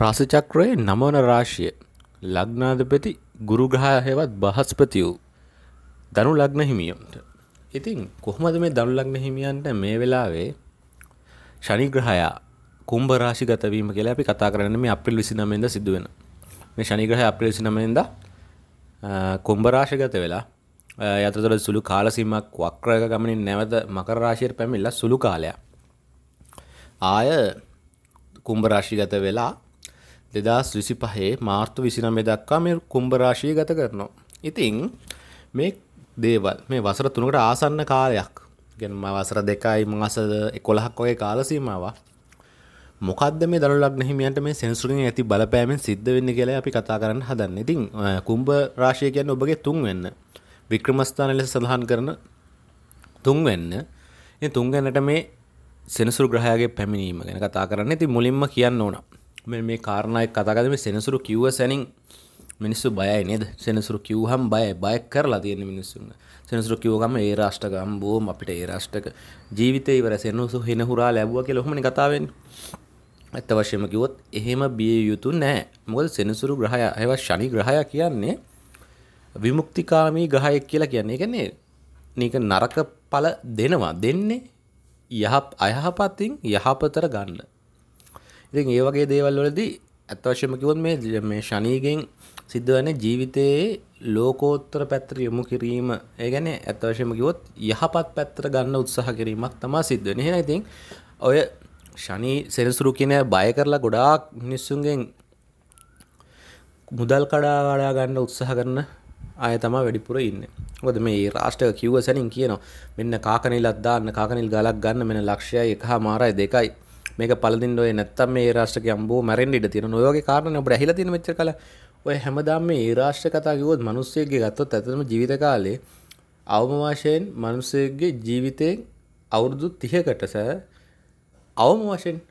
රාසිචක්‍රයේ නමන රාශිය ලග්නාධපති ගුරුග්‍රහහෙවත් බහස්පති වූ දනු ලග්න හිමියන්ට. ඉතින් කොහොමද මේ දනු ලග්න හිමියන්ට මේ වෙලාවේ ශනිග්‍රහයා කුම්භ රාශි ගතවීම කියලා අපි කතා කරන්නේ මේ අප්‍රේල් 29 ඉඳ සිදු වෙන. මේ ශනිග්‍රහය අප්‍රේල් 29 ඉඳ කුම්භ රාශි ගත වෙලා යතරතුර සුළු කාල සීමාවක් වක්‍රයක ගමනින් නැවත මකර රාශියට පැමිණලා සුළු කාලයක් ආය කුම්භ රාශි ගත වෙලා දෙදස් විසි පහේ මාර්තු විසිනමේ දක්වා මේ කුම්භරාශී ගත කරනවා. ඉතිං මේ දේවල් මේ වසර තුනකට ආසන්න කාලයක් ගැනම වසර දෙකයි මස එකොළහක් වගේ කාලසීමාව මොකක්ද මේ දළු ලක්නහිමියන්ට මේ සෙන්සුරින් ඇති බලපෑමෙන් සිද්ධ වෙන්න කියලා අපි කතා කරන්න හදන්න ඉතිං කුම්භ රාශය ගැන ඔබගේ තුන් වෙන්න වික්‍රමස්ථාන ලෙස සඳහන් කරන තුන් වෙන්න තුන්ගැනට මේ සෙනසුරු ග්‍රහයාගේ පැමිණීම ගැන කතා කරන්න ඇති මුලින්ම කියන්න ඕනා මේ කාරණයක් කතාගදම සෙනසුරු කිව්ව සැනින් මිනිස්සු බයයි නේද සෙනසුරු කිව්හම් බය බය කරලා තියෙන මිනිස්සුන් සෙනසුරු කිව්ගම ඒ රාෂ්ටකම් බෝම අපිට ඒ රාෂ්ටක ජීවිතය ඉවර සෙනසු හෙනහුරා ලැබුව කිය ලොහොමනි කතාවෙන් ඇත්ත වශයම කිවොත් එහෙම බිය යුතු නෑ මොකද සෙනසුරු ග්‍රහය ඇව ශනි ග්‍රහය කියන්නේ විමුක්තිකාමී ග්‍රහයක් කියලා කියන්නේ ගැන්නේ නික නරක පල දෙනවා දෙන්නේ යහ අයහපත්තින් යහපතර ගන්න ඉතින් ඒ වගේ දේවල් වලදී ඇත්ත වශයෙන්ම කිව්වොත් මේ මේ ශනිගෙන් සිද්ධ වෙන ජීවිතයේ ලෝකෝත්තර පැත්තට යොමු කිරීම ඒ කියන්නේ ඇත්ත වශයෙන්ම කිව්වොත් යහපත් පැත්තට ගන්න උත්සාහ කිරීමක් තමයි සිද්ධ වෙන්නේ. එහෙනම් ඉතින් ඔය ශනි සෙනසුරු කියන බය කරලා ගොඩාක් මිනිස්සුන්ගෙන් මුදල් කඩා වඩා ගන්න උත්සාහ කරන අය තමයි වැඩිපුර ඉන්නේ. මොකද මේ රාෂ්ට්‍ර කිව්ව සැනින් කියනවා මෙන්න කාකනිලක් දාන්න කාකනිල් ගලක් ගන්න මෙන්න ලක්ෂයයි 1 මාරයි 2යි මේක පලදින් ඔය නැත්තම් මේ රාෂ්ටක අම්බෝ මැරෙන් ඉඩ තියෙන ඔයගේ කාරණ ඔබට ඇහිලා තියෙන මෙච්චර කල ඔය හැමදාම මේ ඒ රාෂ්ට්‍ර කතා කිව්වොත් මිනිස්සෙක්ගේ ගත්තොත් ඇත්තටම ජීවිත කාලේ අවම වශයෙන් මිනිස්සෙක්ගේ ජීවිතයෙන් අවුරුදු 30කට සෑ අවම වශයෙන්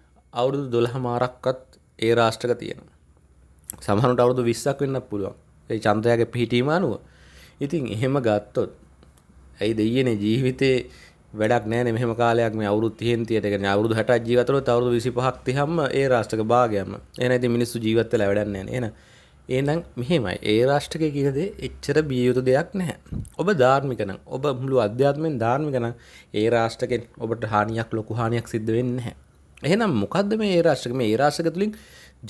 අවුරුදු 12 මාරක්වත් ඒ රාෂ්ට්‍රක තියෙනවා. සමහරවිට අවුරුදු 20ක් වෙන්නත් පුළුවන්. ඒ චන්ද්‍රයාගේ පිහිටීම අනුව. ඉතින් එහෙම ගත්තොත් ඇයි දෙයියනේ ජීවිතේ වැඩක් නෑන මෙහම කාලයක් මේ අවුරුත් හෙන්තියට ගෙන අවුරුදු හට ජීවතරොත් අවුරුදු විසි පහක්ති හම ඒ රාෂ්ටක භාගයම එන ඇති මිනිස්සු ජීවත්තල වැඩන්න එන ඒනම් මෙහෙමයි ඒ රාෂ්ටක කියද එච්චර බියයුතු දෙයක් නැහැ ඔබ ධාර්මිකන ඔබ මුළු අධ්‍යාත්මෙන් ධාර්මිකන ඒ රාෂ්ටකෙන් ඔබට හානියක් ලොකු හානියක් සිද්ධ වෙන්න හැ එහෙනම් මොකක්ද මේ ඒ රාෂ්ටක මේ ඒ රාශක තුළින්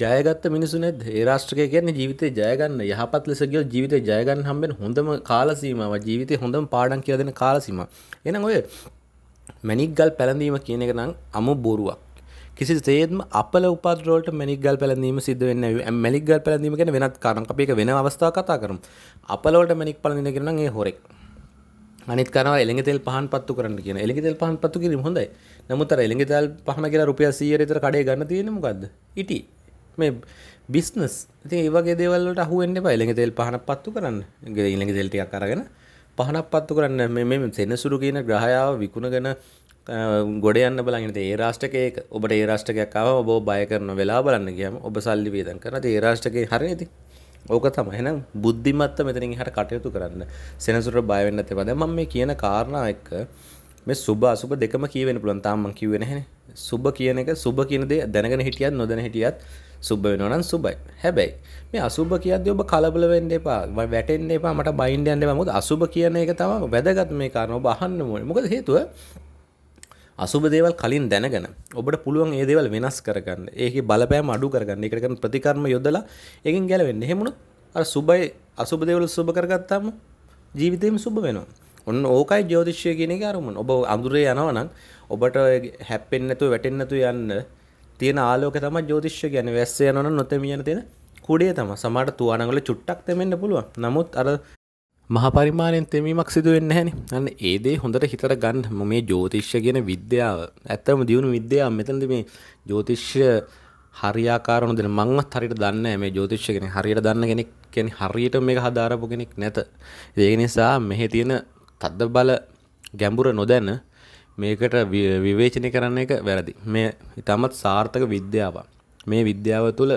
ජයගත්ත මිනිසු නැද්ද ඒ රාෂ්ට්‍රකය කියන්නේ ජීවිතේ ජයගන්න යහපත් ලෙස ගියොත් ජීවිතේ ජයගන්න හම්බෙන හොඳම කාල සීමාව ජීවිතේ හොඳම පාඩම් කියලා දෙන කාල සීමාව එහෙනම් ඔය මැණික් ගල් පැලඳීම කියන එක නම් අමු බොරුවක් කිසිසේත්ම අපල උපද්‍රෝලට මැනික්ගල් පැලඳීම සිද්ධ වෙන්න මැලික්ගල් පැලඳීම ගැන වෙනත් කාරණ අප එක වෙන අවස්ථා කතා කරම් අපලවලට මැනික් පලඳින කරන ඒ හොරෙක් අනිත් කරව එළඟ තෙල් පහන් පත්තු කරන්න කියන එළඟ තෙල් පහන් පත්තු කිරීම හොඳයි නමුත් අර එළඟ තෙල් පහන කියලා රුපියල් 100 විතර කඩේ ගන්න තියෙන්නේ මොකද්ද ඉටි මේ බිස්නස් ඉතින් ඒ වගේ දේවල් වලට අහු වෙන්න එපා ඊළඟ තෙල් පහනක් පත්තු කරන්න ඊළඟ තෙල් ටිකක් අරගෙන පහනක් පත්තු කරන්න මේ මේ සෙනසුරු කියන ග්‍රහයාව විකුණගෙන ගොඩ යන්න බලන්න ඒ රාෂ්ටකයක ඔබට ඒ රාෂ්ටකයක් ආවම ඔබ බය කරන වෙලාව බලන්න ගියාම ඔබ සල්ලි වේදම් කරනවා ඒ රාෂ්ටකේ හරියද ඕක තමයි. එහෙනම් බුද්ධිමත්ව මෙතනින් එහාට කටයුතු කරන්න. සෙනසුරට බය වෙන්න එපා. දැන් මම මේ කියන කාරණා එක්ක මේ සුබ අසුබ දෙකම කියවෙන්න පුළුවන්. තාම මම කිව්වේ නැහැනේ. සුබ කියන එක සුබ කියනදේ දැනගෙන හිටියත් නොදැන හිටියත් සුබ වෙනවනම් සුබයි හැබැයි මේ අසුබ කියද්දී ඔබ කලබල වෙන්න එපා වැටෙන්න එපා මට බයින්ඩ් යන්න එපා මොකද අසුබ කියන එක තමයි වැදගත් මේ කාරණා ඔබ අහන්න ඕනේ මොකද හේතුව අසුබ දේවල් කලින් දැනගෙන ඔබට පුළුවන් ඒ දේවල් වෙනස් කරගන්න ඒකේ බලපෑම අඩු කරගන්න ඒකට කරන ප්‍රතිකර්ම යොදලා ඒකෙන් ගැලවෙන්න එහෙම වුණොත් අර සුබයි අසුබ දේවල් සුබ කරගත්තාම ජීවිතේම සුබ වෙනවා ඔන්න ඕකයි ජෝතිෂය කියන එක අරමුණ ඔබ අඳුරේ යනවනම් ඔබට හැප්පෙන්නේ නැතුව වැටෙන්නේ නැතුව යන්න තියෙන ආලෝකය තමයි ජෝතිෂය කියන්නේ වැස්ස යනවනම් නොතෙමියන තියෙන කුඩේ තමයි සමහරට තුවාණන් වල චුට්ටක් තෙමෙන්න පුළුවන් නමුත් අර මහ පරිමාණයෙන් තෙමීමක් සිදු වෙන්නේ නැහනේ අන්න ඒ දේ හොඳට හිතට ගන්න මේ ජෝතිෂය කියන විද්‍යාව ඇත්තම දියුණු විද්‍යාව මෙතනදී මේ ජෝතිෂය හරියාකාරන දෙන මංවත් හරියට දන්නේ මේ ජෝතිෂ්‍ය කෙනෙක් හරියට දන්න කෙනෙක් කියන්නේ හරියට මේක හදාරපු කෙනෙක් නැත. ඒක නිසා මෙහි තියෙන තද්ද බල ගැඹුර නොදැන මේකට විවේචනය කරන්න එක වැරදි. මේ ඉතාමත් සාර්ථක විද්‍යාව. මේ විද්‍යාව තුළ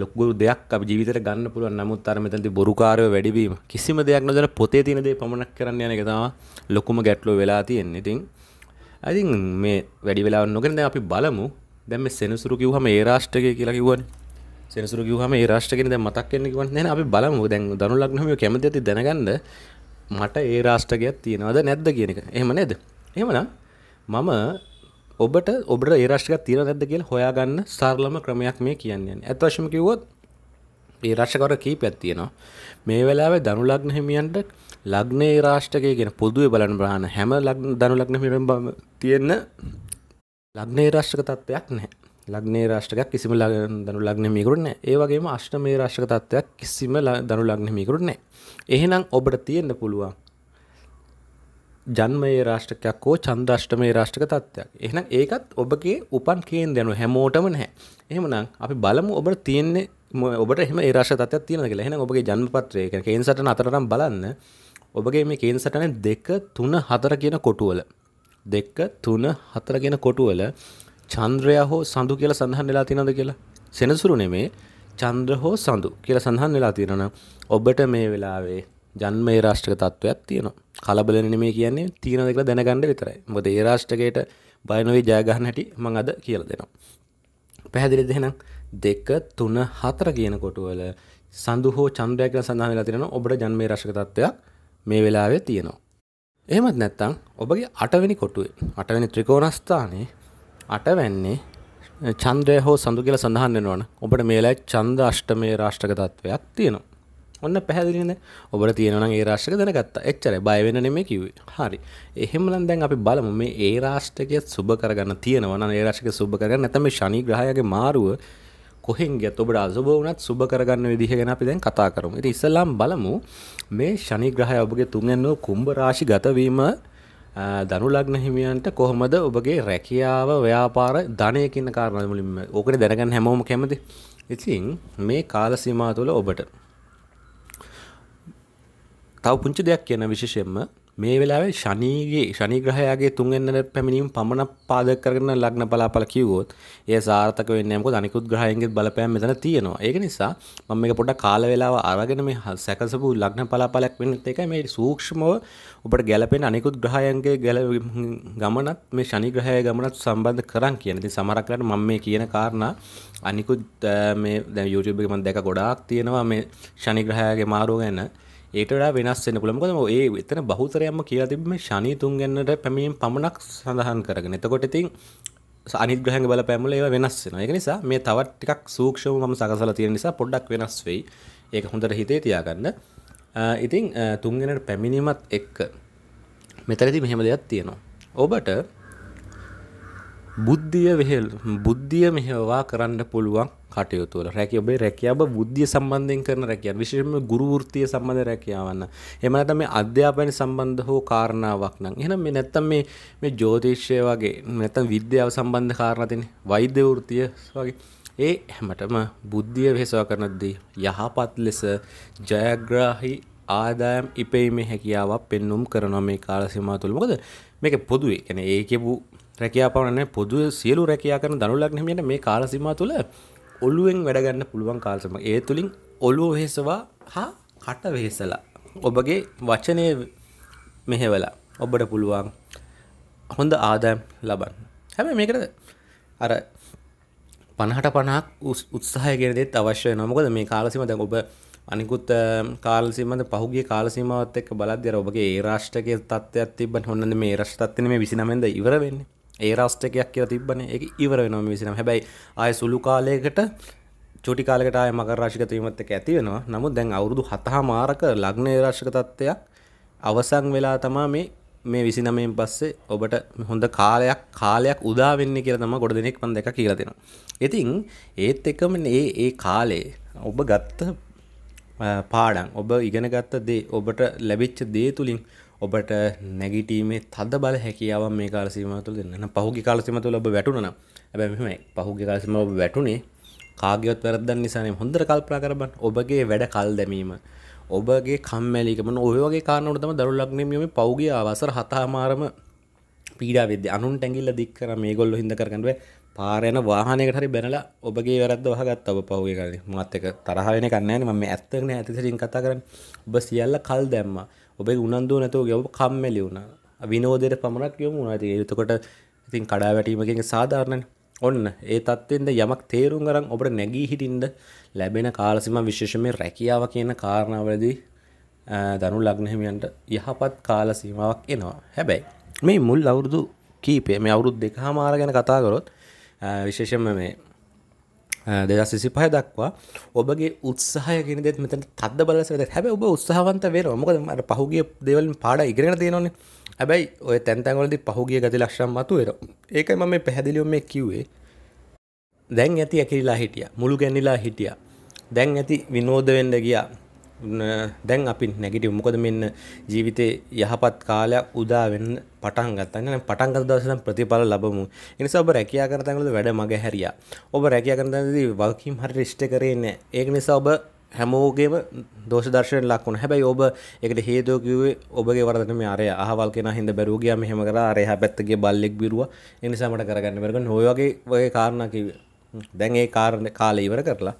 ලොකු දෙයක් අප ජීවිතයට ගන්න පුළුවන් නමුත් අර මෙතනදි බොරුකාරයව වැඩිවීම කිසිම දෙයක් නොදැන පොතේ තියෙන දේ පමණක් කරන්න යන එක තමයි ලොකුම ගැටලුව වෙලා තියෙන්නේ. ඉතින් I think මේ වැඩි වෙලාවක් නොගෙන දැන් අපි බලමු. දැන් මේ සෙනසුරු කිව්වම ඒ රාෂ්ට්‍රකය කියලා කිව්වනේ. සෙනසුරු කිව්වම ඒ රාෂ්ට්‍රකෙනේ දැන් මතක් වෙන්න කිව්වනේ. නෑ අපි බලමු. දැන් දනු ලග්නමය කැමති ඇති දැනගන්න මට ඒ රාෂ්ට්‍රගයක් තියෙනවද නැද්ද කියන එක එහෙම නේද එහෙමනම් මම ඔබට ඔබට ඒ රාෂ්ට්‍රයක් තියෙනවද නැද්ද කියලා හොයාගන්න සරලම ක්‍රමයක් මේ කියන්නේ ඇත්ත වශයෙන්ම කිව්වොත් ඒ රාෂ්ට්‍රකවර කීපයක් තියෙනවා මේ වෙලාවේ ධනු ලග්න හිමියන්ට ලග්නේ රාෂ්ට්‍රකය කියන පොදුවේ බලන බ්‍රහණ හැම ලග්න ධනු ලග්න හිමියන් තියෙන ලග්නේ රාෂ්ට්‍රක තත්වයක් නැහැ ලග්නේ රාෂ්ට්‍රකයක් කිසිම දනු ලග්නමිකරුට නෑ ඒ වගේම අෂ්ටමේ රාෂ්ට්‍රක තත්වයක් කිසිම දනු ලග්නමිකරුට නෑ එහෙනම් ඔබට තියෙන්න පුළුවන් ජන්මයේ රාෂ්ටකයක් හෝ චන්දෂ්ටමේ රාෂ්ටක තත්ත්වයක් එහෙනම් ඒකත් ඔබගේ උපන් කේන් දෙනු හැමෝටම නැහැ එහෙමනම් අපි බලමු ඔබට තියෙන්නේ ඔබට එහෙම ඒ රාෂ්ටක තත්ත්වයක් තියෙනද කියලා එහෙනම් ඔබගේ ජන්ම පත්‍රය කියන්නේ කේන් සටන අතරටම බලන්න ඔබගේ මේ කේන් සටනේ 2 3 4 කියන කොටුවල 2 3 4 කියන කොටුවල චන්ද්‍රයා හෝ සඳු කියලා සඳහන් වෙලා තියෙනවද කියලා සෙනසුරු නෙමේ චන්ද්‍ර හෝ සඳු කියලා සඳහන් වෙලා තියෙනවා ඔබට මේ වෙලාවේ ජන්ම ඒ රාෂ්ට්‍රක තත්වයක් තියෙනවා. කලබල නෙමෙයි කියන්නේ තියෙනවද කියලා දැනගන්න විතරයි. මොකද ඒ රාෂ්ට්‍රකයට බය නොවි ජය ගන්න හැටි මම අද කියලා දෙනවා. පැහැදිලිද එහෙනම් 2 3 4 කියන කොටවල සඳු හෝ චන්ද්‍රය කියලා සඳහන් වෙලා තියෙනවා ඔබට ජන්මේ රාශික තත්වයක් මේ වෙලාවේ තියෙනවා. එහෙමත් නැත්නම් ඔබගේ 8 වෙනි කොටුවේ 8 වෙනි ත්‍රිකෝණස්ථානයේ 8 වෙන්නේ චන්ද්‍රය හෝ සඳු කියලා සඳහන් වෙනවන ඔබට මේලයි චන්ද අෂ්ටමය රාෂ්ටක තත්ත්වයක් තියෙනවා ඔන්න පැහැදිලින ඔබට තියෙනවන ඒ රාශ්ක දැනගත්ත එච්චර බයවෙන නෙමේ කිවේ හරි එහෙමලන් දැන් අපි බලමු මේ ඒ රාෂ්ටකය සුබ කරගන්න තියෙනවන ඒ රාශික සුබ කරගන්න නැතම ශනි ග්‍රහයගේ මාරුව කොහෙන් ගත් ඔබට අසුබ වුණත් සුබ කරගන්න විදිහ ගැන අපි දැන් කතා කරමු ඉතින් ඉස්සෙල්ලාම බලමු මේ ශනි ග්‍රහය ඔබගේ තුන්වෙනි කුම්භ රාශි ගතවීම දනුලග්න හිමියන්ට කොහොමද ඔබගේ රැකියාව ව්‍යාපාර ධනය කියන කාරණා මුලින්ම ඕකට දැනගන්න හැමෝම කැමති. ඉතින් මේ කාල සීමා තුළ ඔබට තව පුංචි දෙයක් කියන විශේෂයෙන්ම මේ වෙලාවේ ශනීගේ ශනි ග්‍රහයාගේ තුන්වෙනි පැමිණීම පමණ පාදක කරගෙන ලග්න බලාපල කිව්වොත් ඒ සාර්ථක වෙන්නේ නැහැ මොකද අනිකුත් ග්‍රහයන්ගේ බලපෑම මෙතන තියෙනවා. ඒක නිසා මම මේක පොඩ්ඩක් කාල වේලාව අරගෙන මේ සැකසපු ලග්න බලාපලයක් වෙන්නත් එකයි මේ සූක්ෂමව ඔබට ගැලපෙන අනිකුත් ග්‍රහයන්ගේ ගැල ගමනත් මේ ශනි ග්‍රහය ගමනත් සම්බන්ධ කරන් කියන ඉතින් සමහරක් වෙලාවට මම මේ කියන කාරණා අනිකුත් මේ දැන් YouTube එකේ මම දැක ගොඩාක් තියෙනවා මේ ශනි ග්‍රහයගේ මාරුව ගැන ඒට වඩා වෙනස් වෙන්න පුළුවන් මොකද ඒ එතන බහුතරයක්ම කියලා තිබ්බ මේ ශනි තුන් ගැනට පැමිණීම පමණක් සඳහන් කරගෙන එතකොට ඉතින් අනිත් ග්‍රහයන්ගේ බලපෑම වල ඒවා වෙනස් වෙනවා ඒක නිසා මේ තවත් ටිකක් සූක්ෂමව මම සකසලා තියෙන නිසා පොඩ්ඩක් වෙනස් වෙයි ඒක හොඳට හිතේ තියාගන්න ඉතින් තුන්ගෙනට පැමිණීමත් එක්ක මෙතැනති මෙහෙම දෙයක් තියෙනවා. ඔබට බුද්ධිය වෙහෙල් බුද්ධිය මෙහෙවා කරන්න පුළුවන් කටයුතු වල රැකිය ඔබේ රැකියාව බුද්ධිය සම්බන්ධයෙන් කරන රැකියාව විශේෂයෙන්ම ගුරු වෘත්තිය සම්බන්ධ රැකියාවන්න. එහෙම නැත්නම් මේ අධ්‍යාපනය සම්බන්ධ හෝ කාරණාවක් නම් එහෙනම් මේ නැත්නම් මේ මේ ජ්‍යොතිෂය වගේ නැත්නම් විද්‍යාව සම්බන්ධ කාරණා තියෙන වෛද්‍ය වෘත්තිය වගේ ඒ හැමටම බුද්ධිය වෙහෙසවා කරනද්දී යහපත් ලෙස ජයග්‍රාහි ආදායම් ඉපීමේ හැකියාවක් පෙන්නුම් කරනවා මේ කාල සීමාව තුළ. මොකද මේක පොදුවේ. يعني ඒ කියපු රැකියාපවණනේ පොදුවේ සියලු රැකියා කරන දනු ලග්න හිමියන්ට මේ කාල සීමාව තුළ ඔළුවෙන් වැඩ ගන්න පුළුවන් කාල සීමාව. ඒ තුලින් ඔළුව වෙහෙසවා හා කට වෙහෙසලා ඔබගේ වචනය මෙහෙවලා ඔබට පුළුවන් හොඳ ආදායම් ලබන්න. හැබැයි මේකට අර පණහට පණක් උත්සාහයගෙන දෙත් අවශ්‍ය නොමකද මේ කාලසිමද ඔබ අනිකුත් කාලසිමද පහුගේ කාලසිමාවත් එක් බලද්‍යර ඔබගේ ඒ රාෂ්ටකය තත්වයක් තිබ හොන්න මේ රශ්ටත්වන මේ විසිනමෙන්ද ඉවරවෙන්න ඒ රාෂ්ටකයක් කියව තිබන එක ඉවර වෙනම විසිනම් හැබැයි ආය සුළු කාලයකට චුටි කාලකට ආය මකර රාශිකතවීමත් එක ඇති වෙනවා නමුත් දැන් අවුරුදු හතහා මාරක ලග්න රාශික තත්ත්වයක් අවසන් වෙලා තමා මේ මේ විසි නමයෙන් පස්සේ ඔබට හොඳ කාලයක් කාලයක් උදාවෙන්න කියර තම ගොඩ දෙනෙක් පන් දෙක කියලා දෙෙන. ඉතින් ඒත් එකම ඒ ඒ කාලේ ඔබ ගත්ත පාඩන් ඔබ ඉගෙන ගත්ත දේ ඔබට ලැබිච්ච දේ තුළින් ඔබට නැගිටීමේ තද බල හැකියාව මේ කාලසීම තුළ දෙන්න පහුගි කාලසිම තුළ ඔබ වැටුණන ඇබැ මෙම පහුගි කාලසිම ඔබ වැටුණේ කාගයොත් වැරදන් නිසානේ හොඳර කල්පා කරබන් ඔබගේ වැඩ කල් දැමීම ඔබගේ කම්මැලිකම ඔය වගේ කාරණට තම දරු ලග්නමියම පෞගේ අවසර හතාමාරම පීඩා වෙද අනුන් ටැගිල්ල දික් කර මේ ගොල්ල හිද කරගඩුව පාරයන වාහනයකට හරි බැනලා ඔබගේ වැරද වහගත් ඔබ පහුගේ කල මත් එක තරහවෙන කන්නෑන ම ඇත්තන ඇතිසිරින් කතා කරන්න ඔබ සියල්ල කල් දැම්ම ඔබේ උනන්දුව නැතුව ගැව කම්මැලි වුණ විනෝදයට පමණක් යොමු වුණනාති යුතකොට ඉතින් කඩා වැටීමකින් සාධාරණන ඔන්න ඒ තත්ත්වෙන්ද යමක් තේරුම් අරන් ඔබට නැගී හිටින්ද ලැබෙන කාලසිම විශේෂම රැකියාව කියන කාරණාවලදී දනු ලග්නහිමියන්ට යහපත් කාල සීමාවක් එනවා. හැබැයි මේ මුල් අවුරුදු කීපය මේ අවුරුදු දෙකහමාර ගැන කතා කරොත් විශේෂම මේ දෙදස් විසිපහය දක්වා ඔබගේ උත්සාහය ගෙන දෙත් මෙතන තද බලස වෙද හැබැයි ඔබ උත්සාහවන්ත වෙනවා මොකද අර පහුගිය දේවලින් පාඩ ඉගෙන තියෙනවනේ හැබැයි ඔය තැන්තැන්වලදි පහුගිය ගති ලක්ෂම් මතුවර ඒකයි ම මේ පැහැදිලියෝ මේ කිව්වේ දැන් ඇති ඇකිරිලා හිටිය මුළු ගැනිලා හිටිය දැන් ඇති විනෝධවෙන්ඩ ගියා දැන් අපි නැගිටව මොකද මෙන්න ජීවිතය යහපත් කාලයක් උදාවෙන්න පටන් ගත්තන්න පටන්ගත දවසන ප්‍රතිඵල ලබමු එනිසා ඔබ රැකයා කරතැඟලද වැඩ මග හැරිය ඔබ රැකයා කරතදී වල්කීම් හරි ෂ්ට කරේ නෑ ඒක නිසා ඔබ හැමෝගේම දෝෂ දර්ශන ලක්වන හැබැයි ඔබ එකට හේදෝකිවේ ඔබගේ වරදනම අරය අහවල් කෙන හිද බැරූගයා මෙහම කර අරහ පැත්තගේ බල්ලෙක් බිරුව එනිසාමට කරගන්න බරග නොයගේ වගේ කාරණකිව දැන් ඒ කාරණ කාලය ඉවර කරලා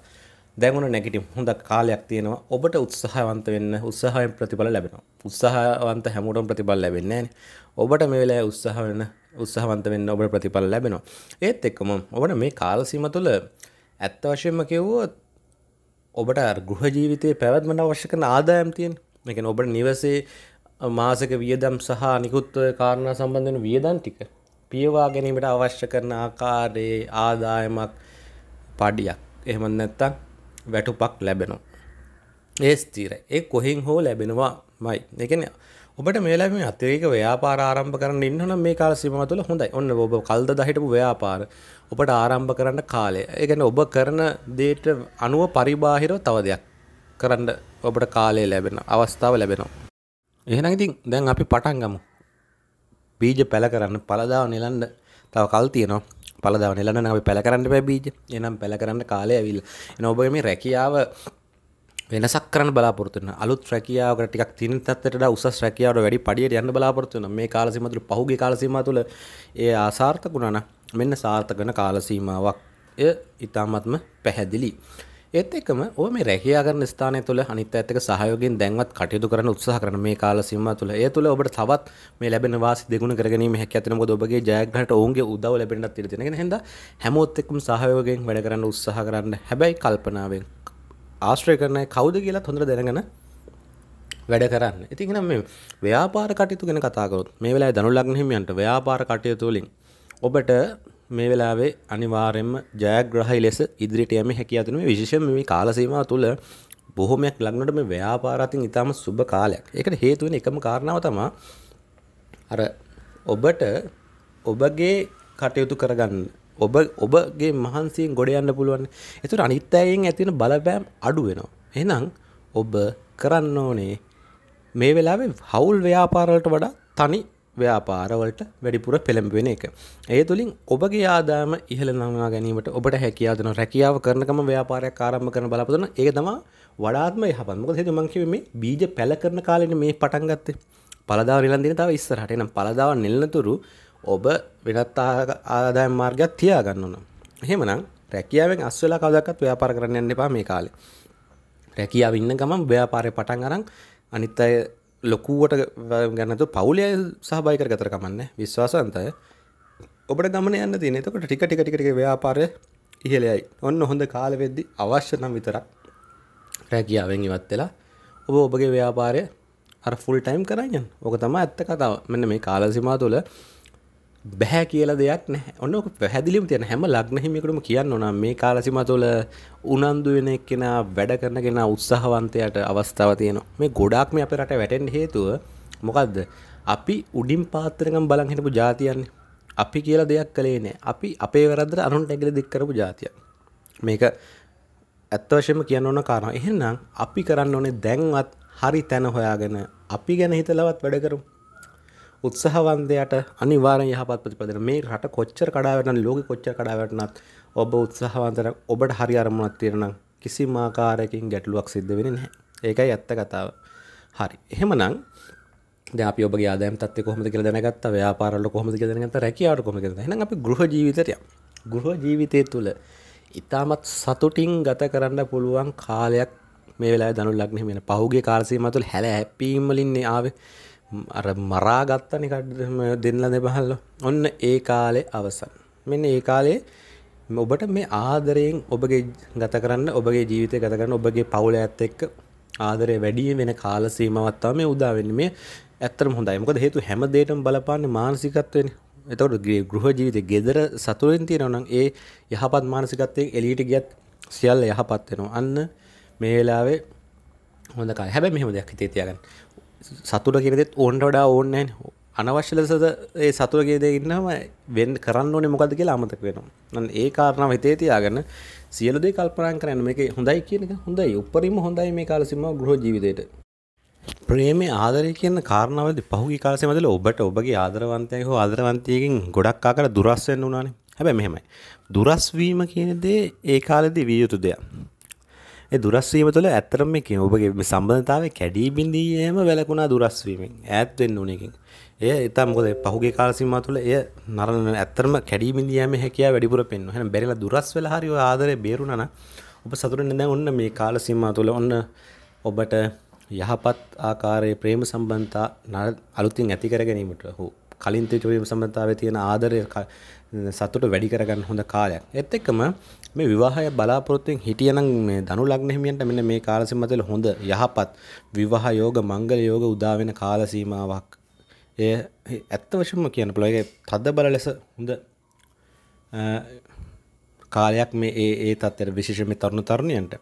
දැන්වන නැගටිම් හොඳ කාලයක් තියෙනවා ඔබට උත්සාහවන්ත වෙන්න උත්සාහයෙන් ප්‍රතිඵල ලැබෙනවා උත්සාහවන්ත හැමෝටම ප්‍රතිඵල ලැබෙන්නේ ඔබට මේ වෙලාවේ උත්සාහ වෙන උත්සාහවන්ත වෙන්න ඔබට ප්‍රතිඵල ලැබෙනවා ඒත් එක්කම ඔබට මේ කාල සීම තුළ ඇත්ත වශයෙන්ම කිව්වොත් ඔබට ගෘහ ජීවිතය පැවැත්මට අවශ්‍යකන ආදායම් තියෙන් එක ඔබට නිවසේ මාසක වියදම් සහ නිකුත්ව කාරණා සම්බන්ධන වියදන් ටික පියවා ගැනීමට අවශ්‍ය කරන ආකාරයේ ආදායමක් පඩියක් එහෙම නැත්තම් වැටුපක් ලැබෙනවා ඒ ස්තීර ඒ කොහෙන් හෝ ලැබෙනවා මයි එකන ඔබට මේලා මේ අතිරේක ව්‍යාපාර ආරම්භ කරන්න ඉන්නවනම් මේ කාල සීමාව තුළ හොඳයි. ඔන්න ඔබ කල්ද දහිටපු ව්‍යාපාර ඔබට ආරම්භ කරන්න කාලය. ඒ කියන්නේ ඔබ කරන දේට අනුව පරිබාහිරව තව දෙයක් කරන්න ඔබට කාලය ලැබෙන අවස්ථාව ලැබෙනවා. එහෙනම් ඉතින් දැන් අපි පටන් ගමු. බීජ පැල කරන්න, පළදාව නෙලන්න තව කල් තියෙනවා. පළදාව නෙලන්න නම් අපි පැල කරන්න බෑ බීජ. එහෙනම් පැල කරන්න කාලය ඇවිල්ලා. එහෙනම් ඔබ මේ රැකියාව වෙනසක් කරන්න බලාපොරත්තුන අලුත් රැකියාවට ටික් තින තත්වට උසස් රැකියාවට වැඩි පඩියට යන්න බලාපොරත්තුන මේ කාලසීම තුළ පහුගේ කාලසීම තුළ ඒ ආසාර්ථක වුණා නම් මෙන්න සාර්ථක වෙන කාලසීමාවක් එය ඊටාත්ම පැහැදිලි. ඒත් එක්කම ඔය මේ රැකියා කරන ස්ථානය තුළ අනිත් අයත් එක්ක සහයෝගයෙන් දැන්වත් කටයුතු කරන්න උත්සාහ කරන මේ කාලසීමාව තුළ ඒ තුළ ඔබට තවත් මේ ලැබෙන වාසි දෙගුණ කරගැනීමේ හැකියාව තියෙන මොකද ඔබගේ ජයග්‍රහණයට ඔවුන්ගේ උදව් ලැබෙන්නත් ඉඩ තියෙන. ඒ හින්දා හැමෝත් එක්කම සහයෝගයෙන් වැඩ කරන්න උත්සාහ කරන්න හැබැයි කල්පනාවෙන් ආශ්‍රය කරන කවුද කියලා හොඳට දැනගෙන වැඩ කරන්න. ඉතින් එහෙනම් මේ ව්‍යාපාර කටයුතු ගැන කතා කරොත් මේ වෙලාවේ දනුල් ලග්න හිමියන්ට ව්‍යාපාර කටයුතු වලින් ඔබට මේ වෙලාවේ අනිවාර්යයෙන්ම ජයග්‍රහයි ලෙස ඉදිරියට යෑමේ හැකියාව දෙන මේ විශේෂයෙන්ම මේ කාල සීමාව තුළ බොහොමයක් ලග්නට මේ ව්‍යාපාර අතින් ඊටම සුබ කාලයක්. ඒකට හේතු වෙන එකම කාරණාව තමයි අර ඔබට ඔබගේ කටයුතු කරගන්න ඔබ ඔබගේ මහන්සියෙන් ගොඩ යන්න පුළුවන් එතුට අනිත්තෑයෙන් ඇතින බලපෑම් අඩු වෙනවා එහෙනම් ඔබ කරන්න ඕනේ මේ වෙලාවේ හවුල් ව්‍යාපාරවලට වඩා තනි ව්‍යාපාරවලට වැඩිපුර පෙළඹෙන එක. ඒ තුළින් ඔබගේ ආදායම ඉහළ නංවා ගැනීමට ඔබට හැකියාව දෙන රැකියාව කරනකම ව්‍යාපාරයක් ආරම්භ කරන බලපතන ඒක තමයි වඩාත්ම යහපත්. මොකද හේතුව මම කිව්වේ මේ බීජ පැල කරන කාලෙනේ මේ පටන් ගත්තේ. පළදාව නිලන් දින තව ඉස්සරහට. එහෙනම් පළදාව නිලනතුරු ඔබ වෙනත් ආදායම් මාර්ගයක් තියාගන්න ඕන. එහෙමනම් රැකියාවෙන් අස් වෙලා කවදාවත් ව්‍යාපාර කරන්න යන්න එපා මේ කාලේ. රැකියාව ඉන්න ගමන් ව්‍යාපාරේ පටන් අරන් අනිත් අය ලොකුවට ගන්නතු පවුලේ සහභාගී කරගතර කමන්නේ විශ්වාසවන්තය. ඔබට ගමන යන්න තියෙන. එතකොට ටික ටික ටික ටික ව්‍යාපාරය ඉහළ යයි. ඔන්න හොඳ කාලෙ වෙද්දි අවශ්‍ය නම් විතරක් රැකියාවෙන් ඉවත් වෙලා ඔබ ඔබගේ ව්‍යාපාරය අර ෆුල් ටයිම් කරන්න ඕක තමයි ඇත්ත කතාව මෙන්න මේ කාලසිමා තුළ බැහැ කියල දෙයක් නෑ ඔන්න පැදිලිම් තියෙන හැම ලක්නහිමිකරම කියන්න ඕන මේ කාලසිම තුළ උනන්දු වෙන එක්කෙන වැඩ කරන කෙන උත්සාහවන්තයට අවස්ථාව තියනවා මේ ගොඩාක් මේ අප රට වැටෙන් හේතුව මොකක්ද අපි උඩින් පාතරකම් බලන් හිටපු ජාතියන්නේ අපි කියලා දෙයක් කළේ නෑ අපි අපේ වැරදර අනුන්ට ඇගල දෙක්කරපු ජාතිය මේක ඇත්තවශයම කියන්න ඕන කාරන එහෙන්නම් අපි කරන්න ඕනේ දැන්වත් හරි තැන හොයාගෙන අපි ගැන හිතලවත් වැඩකරු උත්සාහවන්දයට අනිවාරෙන් යහපත් ප්‍රතිපදන මේ රට කොච්චර කඩාවැටන ලෝක කොච්චර කඩාවැටනත් ඔබ උත්සාහවන්තර ඔබට හරි අරමුණක් තියෙනනම් කිසි මාකාරයකින් ගැටලුවක් සිද්ධ වෙන්නේ නැහැ. ඒකයි ඇත්ත කතාව. හරි. එහෙමනම් දැන් අපි ඔබගේ ආදායම් තත්ත්වය කොහොමද කියලා දැනගත්තා. ව්‍යාපාරවල කොහොමද කියලා දැනගත්තා. රැකියාවට කොහොමද කියලා. එහෙනම් අපි ගෘහ ජීවිතයට යමු. ගෘහ ජීවිතය තුළ ඉතාමත් සතුටින් ගත කරන්න පුළුවන් කාලයක් මේ වෙලාවේ දනුල් ලග්නෙ වෙන. පහුගිය කාලසීමාව තුළ හැල හැප්පීම් වලින් ආවේ අර මරාගත්තන කටම දෙන්නල දෙපහල්ල ඔන්න ඒ කාලේ අවසන් මෙන්න ඒ කාලේ ඔබට මේ ආදරයෙන් ඔබගේ ගත කරන්න ඔබගේ ජීවිතය ගත කරන්න ඔබගේ පවුල ඇත්ත එක්ක ආදරය වැඩිය වෙන කාල සීමවත්තාව මේ උදාවෙන්න මේ ඇත්තරම හොඳයි මොකද හේතු හැමදේටම බලපාන්නේ මානසිකත්වයෙන් එතකොට ගෘහ ජීවිතය ගෙදර සතුරෙන් තියෙනවනම් ඒ යහපත් මානසිකත්වයෙන් එලීට ගියත් සියල්ල යහපත් වෙනවා අන්න මේ වෙලාවේ හොඳ කාලේ හැබැයි මෙහෙම දෙයක් හිතේ තියාගන්න සතුට කිරෙත් ඕන්ට වඩා ඕන්නෑ අනවශ්‍ය ලෙසද ඒ සතුර කියද ඉන්නම වෙන් කරන්න ඕනේ මොකද කියලා අමතක වෙනවා ඒ කාරණාව හිතේ තියාගෙන සියලු දේ කල්පනා කරන්න මේක හොඳයි කියන එක හොඳයි උපරිම හොඳයි මේ කාල සීමාව ගෘහ ජීවිතේට ප්‍රේමේ ආදරය කියන කාරණාවද පහුගිය කාලේ මැදල ඔබට ඔබගේ ආදරවන්තයෙකු හෝ ආදරවන්තියකින් ගොඩක් ආකාර දුරස් වෙන්න උනානේ. හැබැයි මෙහෙමයි. දුරස් වීම කියන දේ ඒ කාලේදී විය යුතු දෙයක්. දුරස්වීම තුළ ඇත්තරම මේ ඔබගේ සම්බධතාව කැඩී බිඳීම වැලකුණා දුරස්වීමෙන් ඇත්වෙන්න ඕනකින් එය ඉතා මොකද පහුගේ කාලසිම තුළ එය නරන ඇත්තරම කැඩී බිඳියම හැකිය වැඩිපුර පෙන්න්න හැන බැරිලා දුරස් වෙලහරි ආදරය බේරුණන ඔබ සතුරෙන් දැ ඔන්න මේ කාලසිම තුළ ඔන්න ඔබට යහපත් ආකාරයේ ප්‍රේම සම්බන්තා නර අලුතින් ඇතිකර ගැනීමට හෝ කලින්තේ චොරීම සම්බන්ධාව තියෙන ආදරය සතුට වැඩි කරගන්න හොඳ කාලයක් එත් එක්කම මේ විවාහය බලාපොරොත්තුෙන් හිටියනම් මේ දනු ලග්න හිමියන්ට මෙන්න මේ කාලසීමාව තුළ හොඳ යහපත් විවාහ යෝග මංගල යෝග උදා වෙන කාල සීමාවක් එය ඇත්ත වශයෙන්ම කියන පුළුවන් ඒක තද බල ලෙස හොඳ කාලයක් මේ ඒ ඒ තත්ත්වයට විශේෂම තරුණ තරුණියන්ට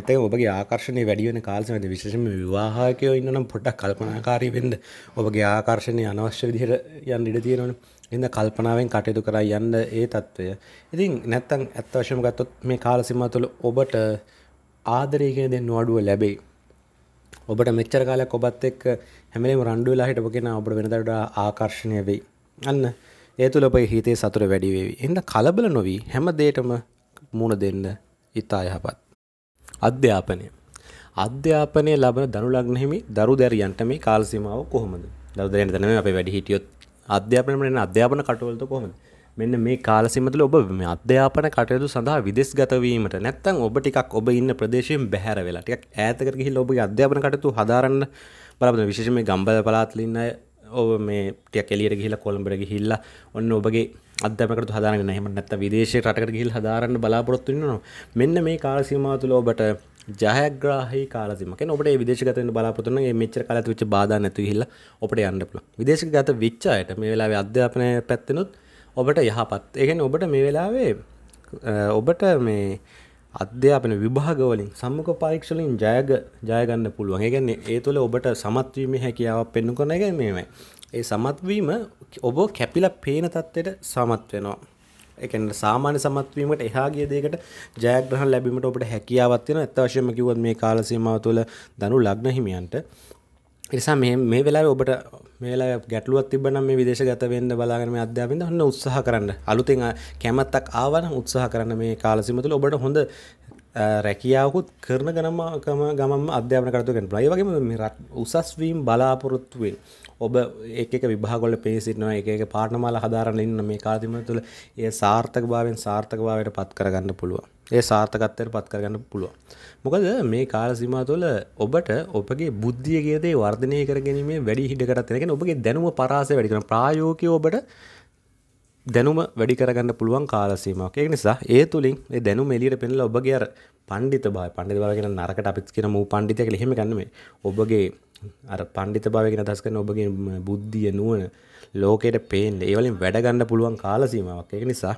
එතේ ඔබගේ ආකර්ශණය වැඩිවෙන කාලසමද විශේෂම විවාහකයෝ ඉන්නනම් පොඩ්ඩක් කල්පනාකාරී වෙන්න ඔබගේ ආකර්ශණය අනවශ්‍ය විදිහට යන්න ඉඩ තියෙනවනේ එන්න කල්පනාවෙන් කටයුතු කරා යන්න ඒ තත්ත්වය ඉතින් නැත්තම් ඇත්ත වශයෙන්ම ගත්තොත් මේ කාල සීමාව තුළ ඔබට ආදරය කියන දෙන්න අඩුව ලැබෙයි ඔබට මෙච්චර කාලයක් ඔබත් එක්ක හැමලේම රණ්ඩු වෙලා හිටපු කෙනා ඔබට වෙනදාට ආකර්ෂණය වෙයි අන්න ඒ තුළ ඔබේ හිතේ සතුට වැඩි වේවි. එහෙනම් කලබල නොවි හැම දෙයකම මුණ දෙන්න ඉතා යහපත්. අධ්‍යාපනය. අධ්‍යාපනය ලබන දරු ලග්න හිමි දරු දැරියන්ට මේ කාල සීමාව කොහොමද? දරු දැරියන්ට දැනෙන්නේ අපේ වැඩි හිටියොත් අධ්‍යාපනය වෙන අධ්‍යාපන කටවලට කොහොමද? මෙන්න මේ කාල සීමතුල ඔබ මේ අධ්‍යාපන කටයුතු සඳහා විදේශගත වීමට නැත්නම් ඔබ ටිකක් ඔබ ඉන්න ප්‍රදේශයෙන් බැහැර වෙලා ටිකක් ඈතකට ගිහිල්ලා ඔබගේ අධ්‍යාපන කටයුතු හදාරන්න බලාපොරොත්තු විශේෂයෙන් මේ ගම්බද පළාත්වල ඉන්න අය ඔබ මේ ටියක් එළියට ගිහිල්ලා කොළඹට ගිහිල්ලා ඔන්න ඔබගේ අධ්‍යමකට හදාරන්න එහෙම නැත්නම් විදේශ රටකට ගිහිල්ලා හදාරන්න බලාපොරොත්තු වෙනවා මෙන්න මේ කාල සීමාව තුළ ඔබට ජයග්‍රාහි කාලසිම කෙන ඔබට විදේශගතෙන් බලාපොරොත්තු වෙන මේ මෙච්චර කාලයක් වෙච්ච බාධා නැතු ගිහිල්ලා ඔබට යන්න පුළුවන් විදේශගත වෙච්ච අයට මේ වෙලාවේ අධ්‍යාපනය පැත්තෙනුත් ඔබට යහපත් ඒ කියන්නේ ඔබට මේ වෙලාවේ ඔබට මේ අධ්‍යාපන විභාගවලින් සම්මුඛ පරීක්ෂලින් ජයග ජයගන්න පුළුවන් ඒගැන්නේ ඒ තුළ ඔබට සමත්වීම හැකියාවක් පෙන්නු කොන එක මේමයි ඒ සමත්වීම ඔබ කැපිල පේන තත්ත්වයට සමත් වෙනවා එකන සාමාන්‍ය සමත්වීමට එහාගේ දේකට ජයග්‍රහන් ලැබීමට ඔබට හැකියාවත්වෙන ඇත්වශයම කිවත් මේ කාලසීමාව තුළ දනු ලග්න හිමියන්ට පිරිසා මේ මේ වෙලා ඔබට මේලා ගැටලුවත් තිබන මේ විදේශගත වෙන්න බලාගෙන අධ්‍යාපනය හොන්න උත්සාහ කරන්න අලුතෙන් කැමැත්තක් ආවන උත්සාහ කරන්න මේ කාලසිම තුළ ඔබට හොඳ රැකියාවකුත් කරන ගනමකම ගමම් අධ්‍යාපන කරතුගෙන ප්‍රයවගේම රට උසස්වීම් බලාපොරොත්තුවෙන් ඔබ ඒක විභාගොල පේසිටනවා එක පාටනමාල හදාරන්න ඉන්න මේ කාතිම තුළ ඒ සාර්ථක භාවෙන් සාර්ථක භාවයට පත් කරගන්න පුළුවන් ඒ සාර්ථකත්තයට පත් කරගන්න පුළුවන් මොකද මේ කාල සිමා තුළ ඔබට ඔබගේ බුද්ධියගේදේ වර්ධනය කරගැනීමේ වැඩි හිඩකටත් එෙන ඔබගේ දැනුම පරාස වැඩිකන ප්‍රායෝකය ඔබට දැනුම වැඩි කරගන්න පුළුවන් කාලසීමක් ඒ නිසා ඒ තුළින් ඒ දැනුම එලියට පෙනලා ඔබගේ අර පණ්ඩිත භාව පණ්ඩිත භාව කියන නරකට අපිත් කියන මූ පණ්ඩිතය කියලා එහෙම ගන්න මේ ඔබගේ අර පණ්ඩිත භාවය කියන අදහස් කරන ඔබගේ බුද්ධිය නුවණ ලෝකයට පේන්න ඒ වලින් වැඩ ගන්න පුළුවන් කාල සීමාවක් ඒක නිසා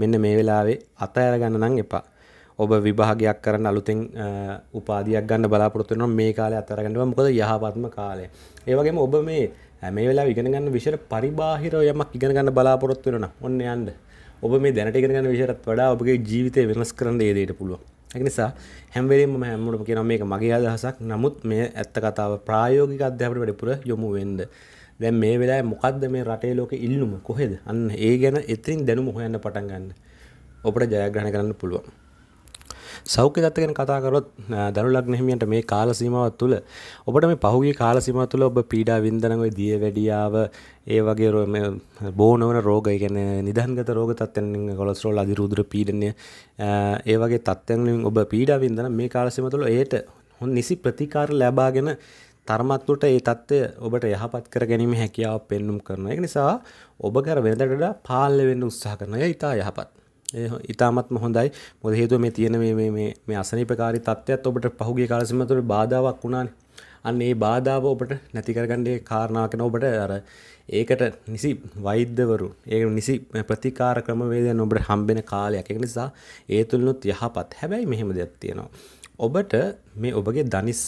මෙන්න මේ වෙලාවේ අත අර ගන්න නම් එපා ඔබ විභාගයක් කරන්න අලුතෙන් උපාදයක් ගන්න බලාපොරත්තුන මේ කාලය අතරගන්නව මොකද යහපත්ම කාලය ඒවගේම ඔබ මේ මේ වෙලා ඉගෙන ගන්න විෂර පරිබාහිර යමක් ඉගෙන ගන්න බලාපොරොත්තු වෙන ඔන්න යන්ඩ ඔබ මේ දැනට ඉගෙන ගන්න විෂරත් වඩා ඔබගේ ජීවිතය වෙනස් කරන්න ඒදයට පුළුවන් නිසා හැම්වලීම හැමටම කියන මේක මගේ අදහසක් නමුත් මේ ඇත්ත කතාව ප්‍රායෝගික අධ්‍යාපට වැඩපුර යොමු වෙන්ඩ දැන් මේ වෙලා මොකක්ද මේ රටේ ලෝක ඉල්ලුම කොහෙද අන්න ඒ ගැන එතින් දැනු මොහොයන්න පටන්ගන්න ඔපට ජයග්‍රහණ කරන්න පුළුවන් සෞඛ්‍ය දත්ත ගැන කතා කරොත් දරු ලග්නහිමියන්ට මේ කාල සීමාව තුළ ඔබට මේ පහුගිය කාල සීමාව තුළ ඔබ පීඩා වින්දන ওই දිය වැඩියාව ඒ වගේ බෝනවන රෝග ගැන නිදන්ගත රෝග තත්වයෙන් කොලස්රෝල් අධිරුදුර පීඩනය ඒ වගේ තත්ත්වයෙන් ඔබ පීඩාවින්දන මේ කාලසිම තුළ ඒයට හොන් නිසි ප්‍රතිකාර ලැබාගෙන තර්මත්තුට ඒ තත්ත්වය ඔබට යහපත් කර ගැනීම හැකියාව පෙන්නුම් කරන එක නිසා ඔබ කර වෙනදට පාල්ල වෙන්න උත්සාහ කරනය ඉතා යහපත් ඉතාමත්ම හොඳයි මොද හේතුව මේ තියෙන මේ අසනිපකාරි තත්ත්වයක්ත් ඔබට පහුගේ කාලසිම තුළ බාධාවක් වුණාන අන්න ඒ බාධාව ඔබට නැතිකරගණ්ඩේ කාරණාකන ඔබට අර ඒකට නිසි වෛද්‍යවරු ඒ නිසි ප්‍රතිකාර ක්‍රමවේදයන් ඔබට හම්බෙන කාලයක් එක නිසා ඒ තුළනුත් යහපත් හැබැයි මෙහෙම දෙයක් තියෙනවා ඔබට මේ ඔබගේ දනිස්ස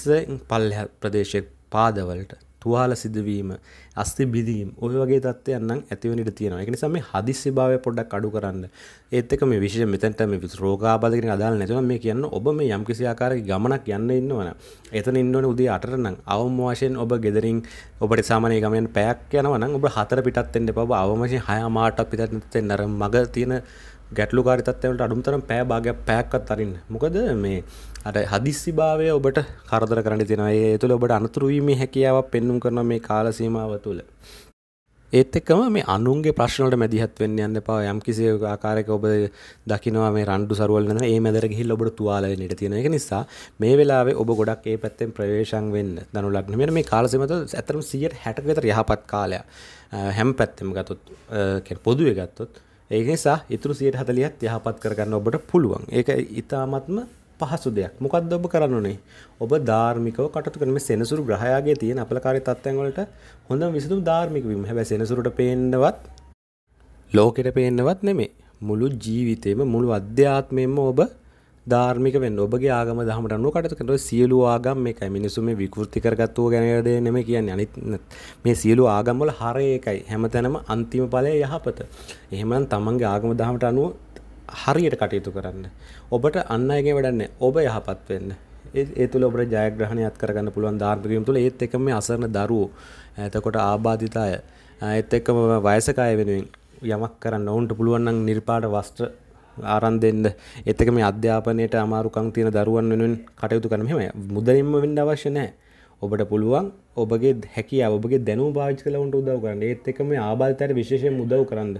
පල්ල ප්‍රදේශය පාදවලට තුවාල සිදුවීම අස්ති බිදීම් ඔය වගේ තත්ත්වයන් නම් ඇතිවෙන ඉඩ තියෙනවා. ඒ නිසා මේ හදිස්සි භාවය පොඩ්ඩක් අඩු කරන්න. ඒත් එක්ක මේ විශේෂ මෙතෙන්ට මේ රෝගාබාධ කියන අදාළ නැතුව මේ කියන්නේ ඔබ මේ යම්කිසි ආකාරයක ගමනක් යන්න ඉන්නවනම් එතන ඉන්න ඕනේ උදේ 8ට නම් අවම වශයෙන් ඔබ ගෙදරින් ඔබට සාමාන්‍ය ගමන පැයක් යනවා නම් ඔබ හතර පිටත් වෙන්න එපා. ඔබ අවම වශයෙන් 6 මාටක් පිටත් වෙන්න අර මග තියෙන ගැටලු කාරිතත්වලට අඩුම්තරම් පෑ භාගයක් පැයක්වත් අරින්න. මොකද මේ අර හදිස්සි භාවය ඔබට කරදර කරන්න තියෙනවා. ඒ තුළ ඔබට අනතුරු වීමේ හැකියාවක් පෙන්눔 කරන මේ කාල සීමාව තුළ. ඒත් එක්කම මේ අනුන්ගේ ප්‍රශ්නවලට මැදිහත් වෙන්න යන්න එපා. යම්කිසි ආකාරයක ඔබ දකිනවා මේ රණ්ඩු සරුවල් නේද? ඒ මැදට ගිහිල්ලා ඔබට තුවාල වෙන්න ඉඩ තියෙන එක නිසා මේ වෙලාවේ ඔබ ගොඩක් ඒ පැත්තෙන් ප්‍රවේශම් වෙන්න. දනු ලග්න මෙන්න මේ කාල සීමාව තුළ ඇත්තටම 160කට විතර යහපත් කාලයක්. හැම පැත්තෙම ගත්තොත් පොදුවේ ගත්තොත් ඒ නිසා ඉතුරු සියයට හතලියත් යහපත් කරගන්න ඔබට පුළුවන් ඒක ඉතාමත්ම පහසු දෙයක් මොකක්ද ඔබ කරන්නේ ඔබ ධාර්මිකව කටයුතු කරන මේ සෙනසුරු ග්‍රහයාගේ තියෙන අපලකාරී තත්ත්වයන් වලට හොඳම විසඳුම ධාර්මික වීම. හැබැයි සෙනසුරුට පේන්නවත් ලෝකෙට පේන්නවත් නෙමෙයි. මුළු ජීවිතේම මුළු අධ්‍යාත්මයෙන්ම ඔබ ධාර්මික වෙන්න ඔබගේ ආගම දහමට අනුව කටයුතු කරනවා සියලු ආගම් මේකයි මිනිස්සු මේ විකෘති කරගත්තු ගැනද නෙමෙයි කියන්නේ අනිත් මේ සියලු ආගම් වල හරය එකයි හැමතැනම අන්තිම ඵලය යහපත එහෙමනම් තමන්ගේ ආගම දහමට අනුව හරියට කටයුතු කරන්න ඔබට අන් අයගේ වැඩන්නේ ඔබ යහපත් වෙන්න ඒ තුළ ඔබට ජයග්‍රහණයක් කරගන්න පුළුවන් ධාර්මිකයම් තුළ ඒත් එකම මේ අසරණ දරුවෝ එතකොට ආබාධිත අය ඒත් එක්කම වයසක අය වෙනුවෙන් යමක් කරන්න ඔවුන්ට පුළුවන් නම් නිර්පාඩ වස්ත්‍ර ආරන් දෙන්න එතක මේ අධ්‍යාපනයට අමාරුකං තියෙන දරුවන් වෙනුවෙන් කටයුතු කරන මෙහෙම මුදලින්ම වෙන්න අවශ්‍ය නැහැ ඔබට පුළුවන් ඔබගේ හැකියාව ඔබගේ දැනුම භාවිත කළ උන්ට උදව් කරන්න ඒත් එක මේ ආබාධිතයට විශේෂයෙන් උදව් කරන්න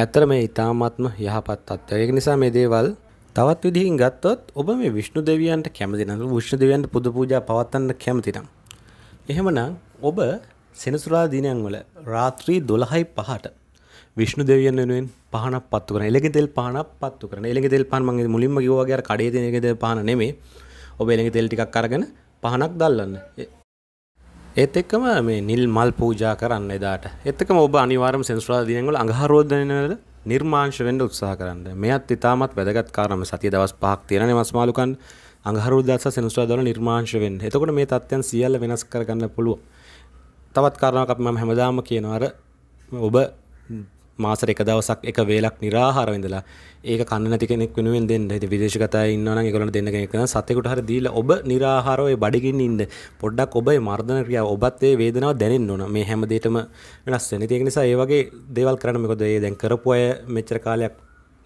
ඇත්තට මේ ඉතාමත්ම යහපත් තත්ත්වය ඒක නිසා මේ දේවල් තවත් විදිහින් ගත්තොත් ඔබ මේ විශ්ණු දෙවියන්ට කැමති නම් විශ්ණු දෙවියන්ට පුද පූජා පවත්වන්න කැමති නම් එහෙමනම් ඔබ සෙනසුරාදා දිනයන් වල රාත්‍රී 12:05ට විශ්ණු දෙවියන් වෙනුවෙන් පහනක් පත්තු කරන එළඟ තෙල් පහනක් පත්තු කරන එළඟ තෙල් පහන මම මුලින්ම කිව්වා වගේ අර කඩේ තියෙන එළඟ තෙල් පහන නෙමෙයි ඔබ එළඟ තෙල් ටිකක් අරගෙන පහනක් දැල්ලන්න ඒත් එක්කම මේ නිල් මල් පූජා කරන්න එදාට ඒත් එක්කම ඔබ අනිවාර්යයෙන්ම සෙන්සුරාදා දිනවල අඟහරුවද දිනවල නිර්මාංශ වෙන්න උත්සාහ කරන්න මෙයත් ඉතාමත් වැදගත් කාරණම සතිය දවස් පහක් තියෙනනේ මස් මාළුකන් අඟහරුවදාස සෙන්සුරාදා වල නිර්මාංශ වෙන්න එතකොට මේ தත්යන් සියල්ල වෙනස් කරගන්න පුළුවන් තවත් කාරණාවක් අපි මම හැමදාම කියනවා අර ඔබ මාසර එක දවසක් එක වේලක් නිරාහාරව ඉඳලා ඒක කන්න නැති කෙනෙක් වෙනුවෙන් දෙන්න. ඉතින් විදේශගතයි ඉන්නවා නම් ඒගොල්ලන්ට දෙන්න කෙනෙක් නම් සතෙකුට හරි දීලා ඔබ නිරාහාරව ඒ බඩගින්න ඉන්න. පොඩ්ඩක් ඔබ මේ මර්ධන ක්‍රියාව ඔබත් ඒ වේදනාව දැනෙන්න ඕන. මේ හැම දෙයකම වෙනස් වෙන. ඉතින් ඒක නිසා ඒ වගේ දේවල් කරන්න මොකද ඒ දැන් කරපු අය මෙච්චර කාලයක්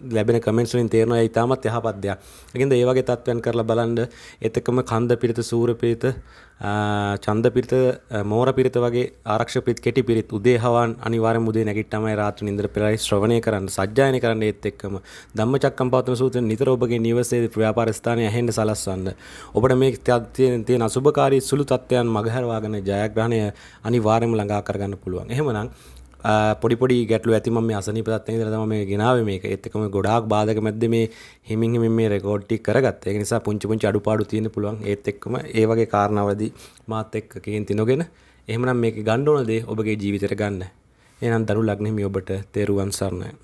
ලැබෙන කමෙන්ට්ස්ලින් තේරන ඉතාමත් යහපත් දෙයක්. ඒකින්ද ඒ වගේ තත්ත්වයන් කරලා බලන්න එතකම කන්ද පිරිත, සූර පිරිත, ඡන්ද පිරිත, මෝර පිරිත වගේ ආරක්ෂක පිරිත, කෙටි පිරිත උදේ හවන් අනිවාර්යයෙන්ම උදේ නැගිට්ටමයි රාත්‍රී නින්දර පෙරයි ශ්‍රවණය කරන්න, සජ්ජායනය කරන්න ඒත් එක්කම ධම්මචක්කම්පවත්තන සූත්‍රය නිතර ඔබගේ නිවසේ ව්‍යාපාර ස්ථානයේ ඇහෙන්න සලස්වන්න. ඔබට මේ තියෙන තියෙන අසුභකාරී සුළු තත්ත්වයන් මගහැරවාගෙන ජයග්‍රහණය අනිවාර්යයෙන්ම ළඟා කරගන්න පුළුවන්. එහෙමනම් පොඩිපොඩි ගැටලු ඇතිම මේ අසනිපතත් ඇති දරම මේ ගෙනාව මේක එත්තකම ගොඩාක් බාධක මැද්ද මේ හිමින් හිමින් මේ රෙකෝඩ්ටි කරගත් ඒ නිසා පුංචි පුංචි අඩුපාඩු තියෙන පුළුවන් ඒත් එක්කම ඒ වගේ කාරණාවලදී මාත් එක්ක කේන්ති නොගෙන එහෙමනම් මේක ගන්න ඕන දේ ඔබගේ ජීවිතයට ගන්න. එහෙනම් දරු ලග්නෙමි ඔබට තෙරුවන් සරණයි.